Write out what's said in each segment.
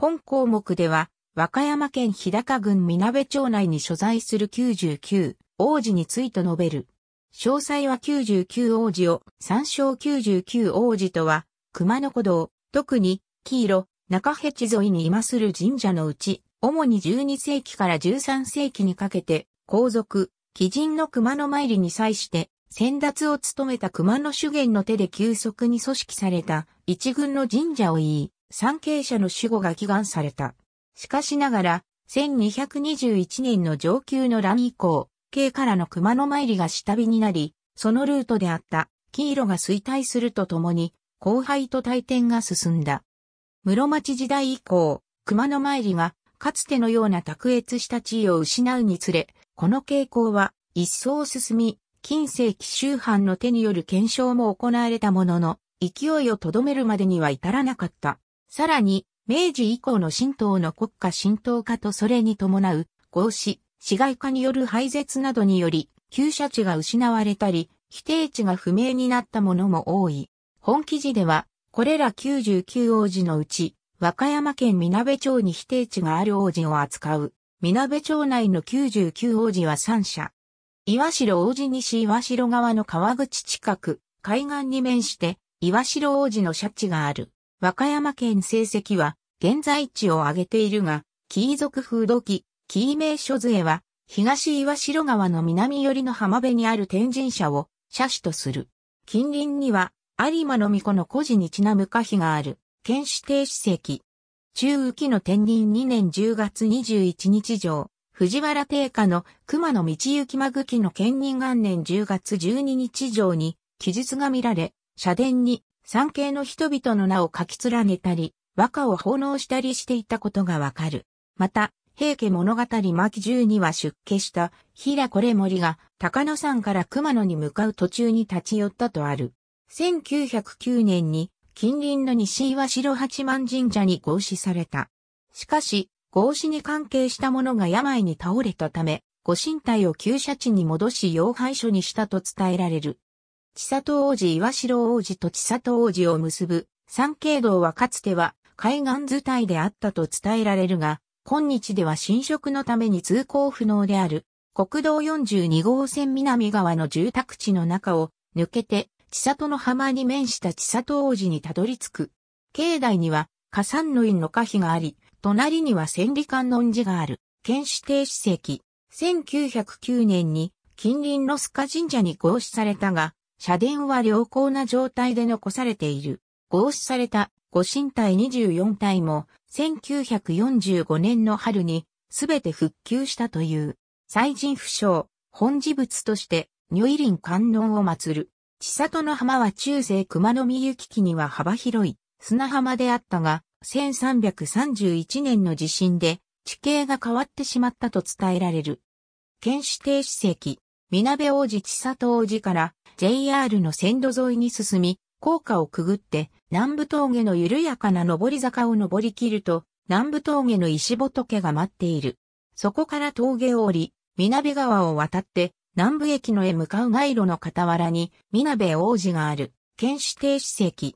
本項目では、和歌山県日高郡みなべ町内に所在する99王子について述べる。詳細は99王子を参照99王子とは、熊野古道、特に、黄色、中辺地沿いに今する神社のうち、主に12世紀から13世紀にかけて、皇族、貴人の熊野参りに際して、先達を務めた熊野修験の手で急速に組織された一軍の神社を言い、参詣者の守護が祈願された。しかしながら、1221年の上級の乱以降、京からの熊野参りが下火になり、そのルートであった、黄色が衰退するとともに、後輩と退転が進んだ。室町時代以降、熊野参りが、かつてのような卓越した地位を失うにつれ、この傾向は、一層進み、近世紀周藩の手による検証も行われたものの、勢いをとどめるまでには至らなかった。さらに、明治以降の神道の国家神道化とそれに伴う、合死、市街化による廃絶などにより、旧社地が失われたり、否定地が不明になったものも多い。本記事では、これら99王子のうち、和歌山県みなべ町に否定地がある王子を扱う。みなべ町内の99王子は3社。岩城王子西岩城側の川口近く、海岸に面して、岩城王子の社地がある。和歌山県成績は、現在地を挙げているが、紀伊族風土記、紀伊名所へは、東岩代川の南寄りの浜辺にある天神社を、社主とする。近隣には、有馬の巫女の古事にちなむ歌碑がある、県指定史跡。中雨期の天人2年10月21日上、藤原定家の熊野道行間ぐきの県人元年10月12日上に、記述が見られ、社殿に産経の人々の名を書き連ねたり、和歌を奉納したりしていたことがわかる。また、平家物語巻10には出家した平これ森が高野山から熊野に向かう途中に立ち寄ったとある。1909年に近隣の西岩城八幡神社に合祀された。しかし、合祀に関係した者が病に倒れたため、ご神体を旧社地に戻し要廃所にしたと伝えられる。千里王子岩城王子と千里王子を結ぶ三景道はかつては海岸図体であったと伝えられるが、今日では侵食のために通行不能である国道42号線南側の住宅地の中を抜けて千里の浜に面した千里王子にたどり着く。境内には火山の院の可否があり、隣には千里観音寺がある県指定史跡。1909年に近隣の須賀神社に合祀されたが、社殿は良好な状態で残されている。合祀された御神体24体も1945年の春にすべて復旧したという、祭神不詳、本事物として如意林観音を祀る。千里の浜は中世熊野見行きには幅広い砂浜であったが、1331年の地震で地形が変わってしまったと伝えられる。県指定史跡、みなべ王子千里王子から JR の線路沿いに進み、高架をくぐって、南部峠の緩やかな上り坂を登り切ると、南部峠の石仏が待っている。そこから峠を降り、南川を渡って、南部駅のへ向かう街路の傍らに、南部王子がある、県指定史跡。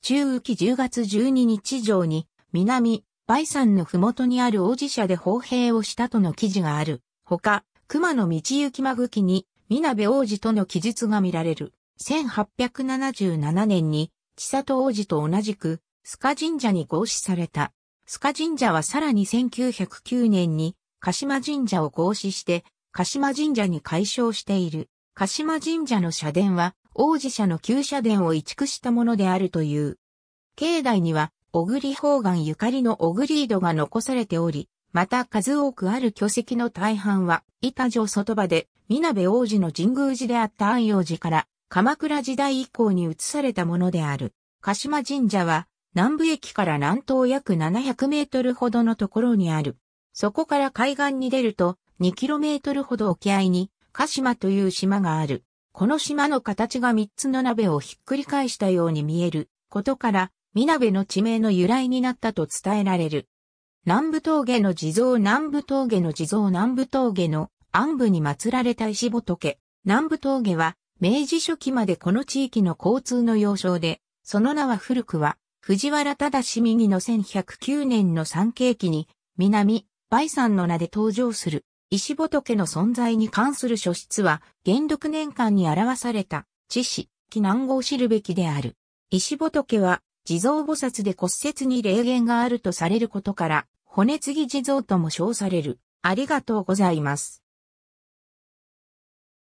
中雨き10月12日上に、南、梅山の麓にある王子社で砲兵をしたとの記事がある。ほか、熊野道行きまぐきに、みなべ王子との記述が見られる。1877年に、千里王子と同じく、須賀神社に合祀された。須賀神社はさらに1909年に、鹿島神社を合祀して、鹿島神社に改称している。鹿島神社の社殿は、王子社の旧社殿を移築したものであるという。境内には、小栗方眼ゆかりの小栗井戸が残されており、また数多くある巨石の大半は、板状外場でみなべ王子の神宮寺であった安養寺から鎌倉時代以降に移されたものである。鹿島神社は南部駅から南東約700メートルほどのところにある。そこから海岸に出ると2トルほど沖合に鹿島という島がある。この島の形が3つの鍋をひっくり返したように見えることから、みなべの地名の由来になったと伝えられる。南部峠の地蔵南部峠の地蔵南部峠の暗部に祀られた石仏、南部峠は、明治初期までこの地域の交通の要衝で、その名は古くは、藤原忠右の1109年の三景期に、南、梅山の名で登場する、石仏の存在に関する書室は、元禄年間に表された、知史、記南語を知るべきである。石仏は、地蔵菩薩で骨折に霊言があるとされることから、骨継ぎ地蔵とも称される。ありがとうございます。